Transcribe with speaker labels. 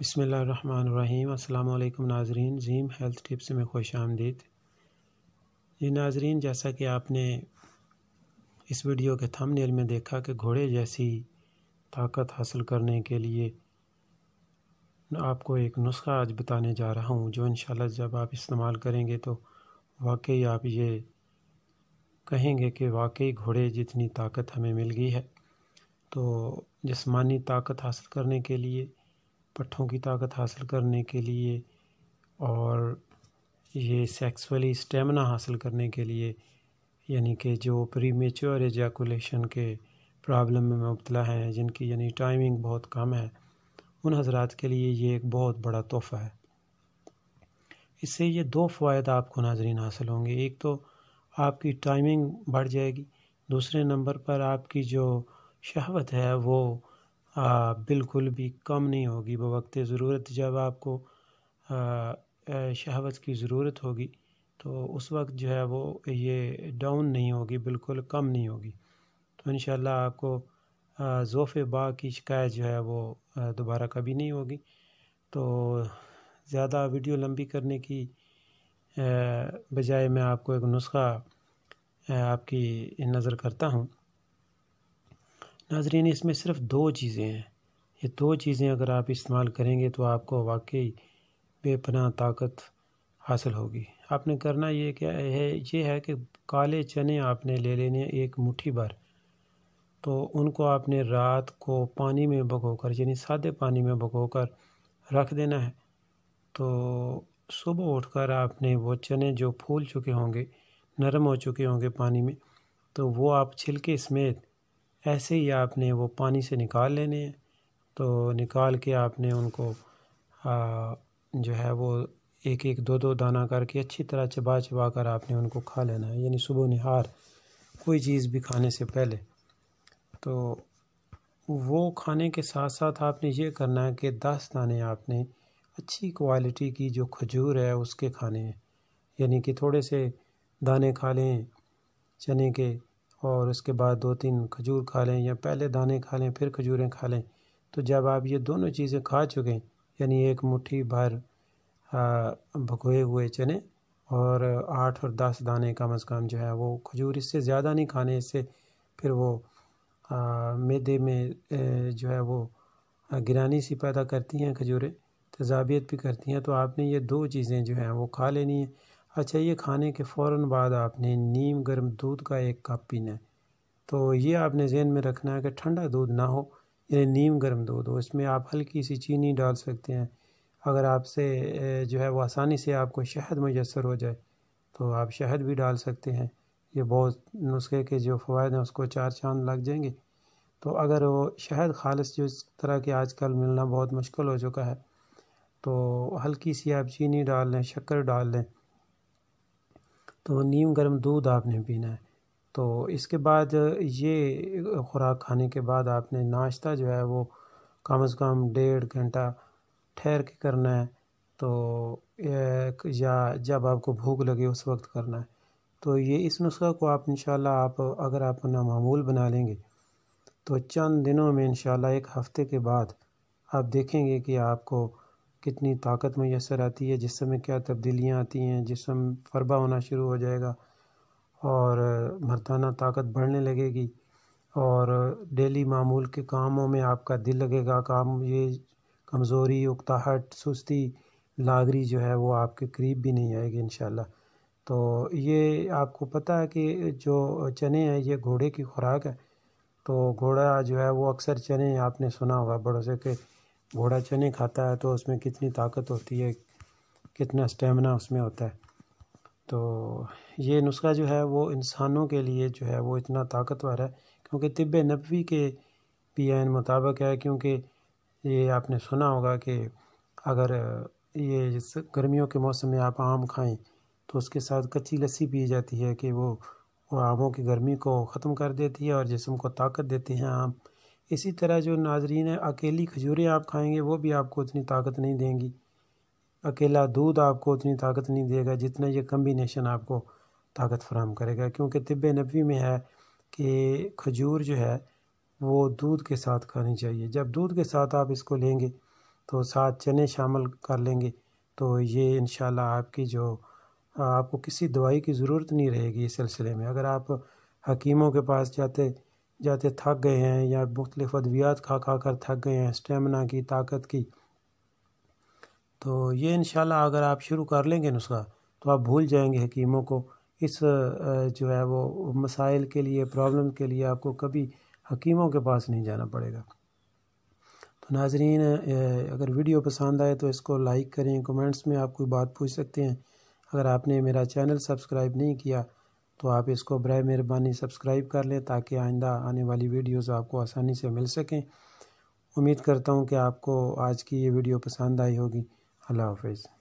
Speaker 1: बसमीम् अल्लाम नाजरीन ज़ीम health tips में खुश आमदीद ये नाजरीन जैसा कि आपने इस वीडियो के थंबनेल में देखा कि घोड़े जैसी ताकत हासिल करने के लिए आपको एक नुस्खा आज बताने जा रहा हूँ जो इन जब आप इस्तेमाल करेंगे तो वाकई आप ये कहेंगे कि वाकई घोड़े जितनी ताकत हमें मिल गई है तो जिसमानी ताकत हासिल करने के लिए पट्ठों की ताकत हासिल करने के लिए और ये सेक्सुअली स्टेमिना हासिल करने के लिए यानी कि जो प्री मेच्योर एजैकुलेशन के प्रॉब्लम में मुबतला हैं जिनकी यानी टाइमिंग बहुत कम है उन हजरात के लिए ये एक बहुत बड़ा तोहफ़ा है इससे ये दो फ़वाद आपको नाजरीन हासिल होंगे एक तो आपकी टाइमिंग बढ़ जाएगी दूसरे नंबर पर आपकी जो शहवत है वो बिल्कुल भी कम नहीं होगी बवक्त ज़रूरत जब आपको शहावत की ज़रूरत होगी तो उस वक्त जो है वो ये डाउन नहीं होगी बिल्कुल कम नहीं होगी तो इन आपको ज़ोफ़ बा की शिकायत जो है वो दोबारा कभी नहीं होगी तो ज़्यादा वीडियो लंबी करने की बजाय मैं आपको एक नुस्खा आपकी नज़र करता हूँ नाजरीन इसमें सिर्फ दो चीज़ें हैं ये दो चीज़ें अगर आप इस्तेमाल करेंगे तो आपको वाकई बेपना ताकत हासिल होगी आपने करना ये क्या है ये है कि काले चने आपने ले लेने एक मुट्ठी भर तो उनको आपने रात को पानी में भगोकर यानी सादे पानी में भगोकर रख देना है तो सुबह उठकर आपने वो चने जो फूल चुके होंगे नरम हो चुके होंगे पानी में तो वो आप छिलके समेत ऐसे ही आपने वो पानी से निकाल लेने हैं तो निकाल के आपने उनको आ, जो है वो एक एक दो दो दाना करके अच्छी तरह चबा चबा कर आपने उनको खा लेना है यानी सुबह निहार कोई चीज़ भी खाने से पहले तो वो खाने के साथ साथ आपने ये करना है कि दस दाने आपने अच्छी क्वालिटी की जो खजूर है उसके खाने हैं यानी कि थोड़े से दाने खा लें चने के और उसके बाद दो तीन खजूर खा लें या पहले दाने खा लें फिर खजूरें खा लें तो जब आप ये दोनों चीज़ें खा चुके यानी एक मुट्ठी भर भगोए हुए चने और आठ और दस दाने कम अज़ कम जो है वो खजूर इससे ज़्यादा नहीं खाने इससे फिर वो मैदे में ए, जो है वो गिरानी सी पैदा करती हैं खजूरें तजाबियत भी करती हैं तो आपने ये दो चीज़ें जो हैं वो खा लेनी है अच्छा ये खाने के फ़ौर बाद आपने नीम गर्म दूध का एक कप पीना है तो ये आपने जहन में रखना है कि ठंडा दूध ना हो यानी नीम गर्म दूध हो इसमें आप हल्की सी चीनी डाल सकते हैं अगर आपसे जो है वो आसानी से आपको शहद मैसर हो जाए तो आप शहद भी डाल सकते हैं ये बहुत नुस्खे के जो फ़वाद हैं उसको चार चांद लग जाएंगे तो अगर वो शहद खालस जो इस तरह के आजकल मिलना बहुत मुश्किल हो चुका है तो हल्की सी आप चीनी डाल लें शक्कर डाल लें तो नीम गर्म दूध आपने पीना है तो इसके बाद ये खुराक खाने के बाद आपने नाश्ता जो है वो कम अज़ कम डेढ़ घंटा ठहर के करना है तो या जब आपको भूख लगे उस वक्त करना है तो ये इस नुस्खा को आप इन आप अगर आप अपना मामूल बना लेंगे तो चंद दिनों में इन एक हफ़्ते के बाद आप देखेंगे कि आपको कितनी ताकत मैसर आती है जिसम में क्या तब्दीलियाँ आती हैं जिसम फरबा होना शुरू हो जाएगा और मर्दाना ताकत बढ़ने लगेगी और डेली मामूल के कामों में आपका दिल लगेगा काम ये कमज़ोरी उकताहट सुस्ती लागरी जो है वो आपके करीब भी नहीं आएगी इन तो ये आपको पता है कि जो चने हैं ये घोड़े की खुराक है तो घोड़ा जो है वो अक्सर चने आपने सुना होगा बड़ों से कि घोड़ा चने खाता है तो उसमें कितनी ताकत होती है कितना स्टेमिना उसमें होता है तो ये नुस्खा जो है वो इंसानों के लिए जो है वो इतना ताकतवर है क्योंकि तिब नबी के पी एन मुताबिक है क्योंकि ये आपने सुना होगा कि अगर ये गर्मियों के मौसम में आप आम खाएं तो उसके साथ कच्ची लस्सी पी जाती है कि वो वो आमों की गर्मी को ख़त्म कर देती है और जिसम को ताकत देती हैं आम इसी तरह जो नाजरीन है अकेली खजूरें आप खाएंगे वो भी आपको उतनी ताकत नहीं देंगी अकेला दूध आपको उतनी ताकत नहीं देगा जितना ये कम्बिनेशन आपको ताकत फ्राहम करेगा क्योंकि तिब नबी में है कि खजूर जो है वो दूध के साथ खानी चाहिए जब दूध के साथ आप इसको लेंगे तो साथ चने शामिल कर लेंगे तो ये इन आपकी जो आपको किसी दवाई की ज़रूरत नहीं रहेगी इस सिलसिले में अगर आप हकीमों के पास जाते जाते थक गए हैं या मुख्तलिफ अद्वियात खा खा कर थक गए हैं स्टेमिना की ताकत की तो ये इन अगर आप शुरू कर लेंगे नुस्खा तो आप भूल जाएंगे हकीमों को इस जो है वो मसाइल के लिए प्रॉब्लम के लिए आपको कभी हकीमों के पास नहीं जाना पड़ेगा तो नाजरीन अगर वीडियो पसंद आए तो इसको लाइक करें कमेंट्स में आप कोई बात पूछ सकते हैं अगर आपने मेरा चैनल सब्सक्राइब नहीं किया तो आप इसको बर मेहरबानी सब्सक्राइब कर लें ताकि आइंदा आने वाली वीडियोस आपको आसानी से मिल सकें उम्मीद करता हूँ कि आपको आज की ये वीडियो पसंद आई होगी अल्लाह हाफिज़